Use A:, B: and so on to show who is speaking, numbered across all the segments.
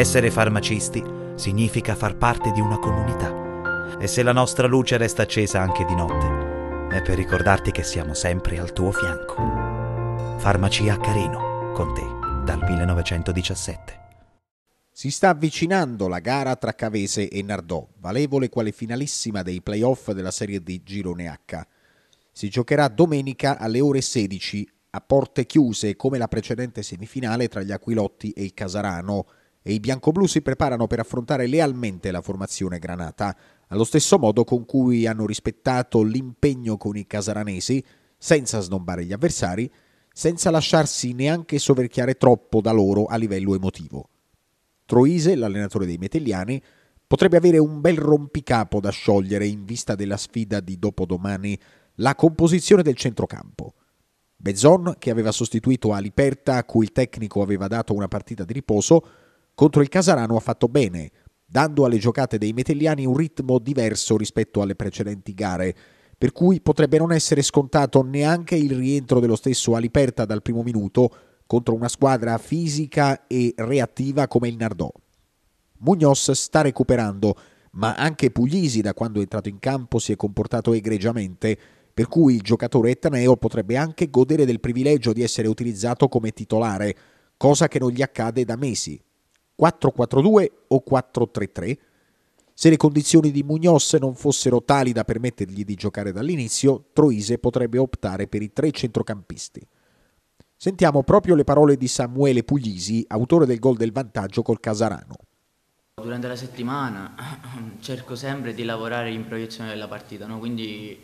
A: Essere farmacisti significa far parte di una comunità. E se la nostra luce resta accesa anche di notte, è per ricordarti che siamo sempre al tuo fianco. Farmacia Carino, con te dal 1917. Si sta avvicinando la gara tra Cavese e Nardò, valevole quale finalissima dei playoff della Serie di Girone H. Si giocherà domenica alle ore 16 a porte chiuse come la precedente semifinale tra gli Aquilotti e il Casarano e i biancoblù si preparano per affrontare lealmente la formazione granata, allo stesso modo con cui hanno rispettato l'impegno con i casaranesi, senza snobbare gli avversari, senza lasciarsi neanche soverchiare troppo da loro a livello emotivo. Troise, l'allenatore dei metelliani, potrebbe avere un bel rompicapo da sciogliere in vista della sfida di dopodomani, la composizione del centrocampo. Bezzon, che aveva sostituito Aliperta, a cui il tecnico aveva dato una partita di riposo, contro il Casarano ha fatto bene, dando alle giocate dei metelliani un ritmo diverso rispetto alle precedenti gare, per cui potrebbe non essere scontato neanche il rientro dello stesso Aliperta dal primo minuto contro una squadra fisica e reattiva come il Nardò. Mugnos sta recuperando, ma anche Puglisi da quando è entrato in campo si è comportato egregiamente, per cui il giocatore etneo potrebbe anche godere del privilegio di essere utilizzato come titolare, cosa che non gli accade da mesi. 4-4-2 o 4-3-3? Se le condizioni di Mugnos non fossero tali da permettergli di giocare dall'inizio, Troise potrebbe optare per i tre centrocampisti. Sentiamo proprio le parole di Samuele Puglisi, autore del gol del vantaggio col Casarano.
B: Durante la settimana cerco sempre di lavorare in proiezione della partita, no? quindi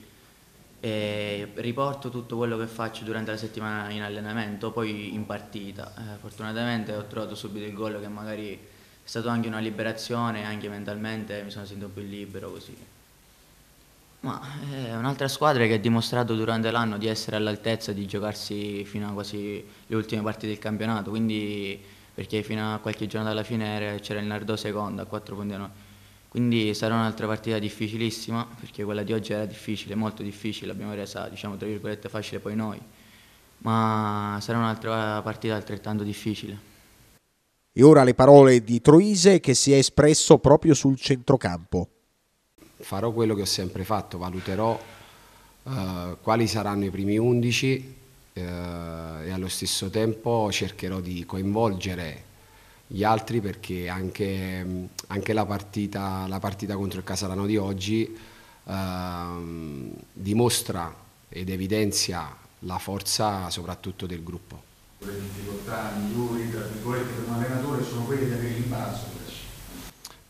B: e riporto tutto quello che faccio durante la settimana in allenamento, poi in partita. Eh, fortunatamente ho trovato subito il gol che magari è stato anche una liberazione, anche mentalmente mi sono sentito più libero così. Ma eh, è un'altra squadra che ha dimostrato durante l'anno di essere all'altezza di giocarsi fino a quasi le ultime parti del campionato, quindi perché fino a qualche giorno dalla fine c'era il Nardò seconda a 4 punti a 9 quindi sarà un'altra partita difficilissima, perché quella di oggi era difficile, molto difficile, l'abbiamo resa, diciamo, tra virgolette facile poi noi, ma sarà un'altra partita altrettanto difficile.
A: E ora le parole di Troise che si è espresso proprio sul centrocampo.
B: Farò quello che ho
C: sempre fatto, valuterò eh, quali saranno i primi 11 eh, e allo stesso tempo cercherò di coinvolgere gli altri perché anche, mm, anche la, partita, la, partita, contro il Casalano di oggi ehm, dimostra ed evidenzia la forza soprattutto del gruppo.
B: Le difficoltà migliori tra virgolette per un allenatore sono quelle di avere basso.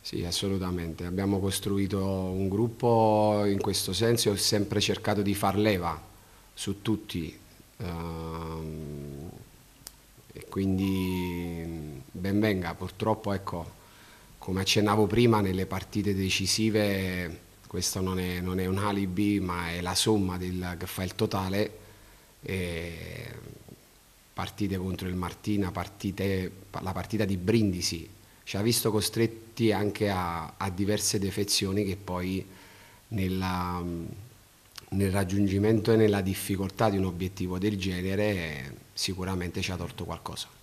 C: Sì, assolutamente. Abbiamo costruito un gruppo in questo senso e ho sempre cercato di far leva su tutti. Ehm, e quindi venga. Purtroppo, ecco, come accennavo prima, nelle partite decisive questo non è, non è un alibi, ma è la somma del, che fa il totale. E partite contro il Martina, partite, la partita di Brindisi ci ha visto costretti anche a, a diverse defezioni che poi nella, nel raggiungimento e nella difficoltà di un obiettivo del genere sicuramente ci ha tolto qualcosa.